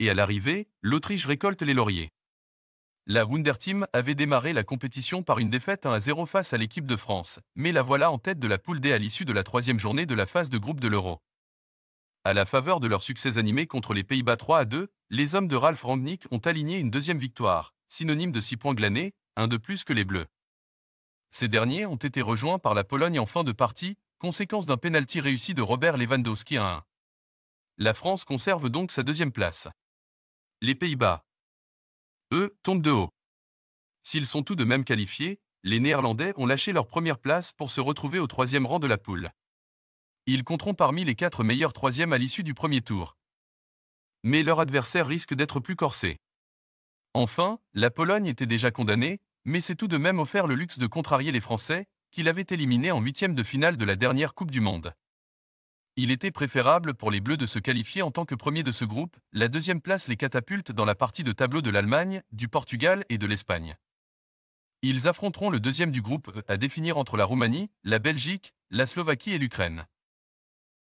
et à l'arrivée, l'Autriche récolte les lauriers. La Wunder Team avait démarré la compétition par une défaite 1 à 0 face à l'équipe de France, mais la voilà en tête de la poule D à l'issue de la troisième journée de la phase de groupe de l'Euro. À la faveur de leurs succès animés contre les Pays-Bas 3 à 2, les hommes de Ralf Rangnick ont aligné une deuxième victoire, synonyme de 6 points glanés, un de plus que les Bleus. Ces derniers ont été rejoints par la Pologne en fin de partie, conséquence d'un pénalty réussi de Robert Lewandowski à 1. La France conserve donc sa deuxième place. Les Pays-Bas, eux, tombent de haut. S'ils sont tout de même qualifiés, les Néerlandais ont lâché leur première place pour se retrouver au troisième rang de la poule. Ils compteront parmi les quatre meilleurs troisièmes à l'issue du premier tour. Mais leur adversaire risque d'être plus corsé. Enfin, la Pologne était déjà condamnée, mais s'est tout de même offert le luxe de contrarier les Français, qui l'avaient éliminé en huitième de finale de la dernière Coupe du Monde il était préférable pour les Bleus de se qualifier en tant que premier de ce groupe, la deuxième place les catapulte dans la partie de tableau de l'Allemagne, du Portugal et de l'Espagne. Ils affronteront le deuxième du groupe euh, à définir entre la Roumanie, la Belgique, la Slovaquie et l'Ukraine.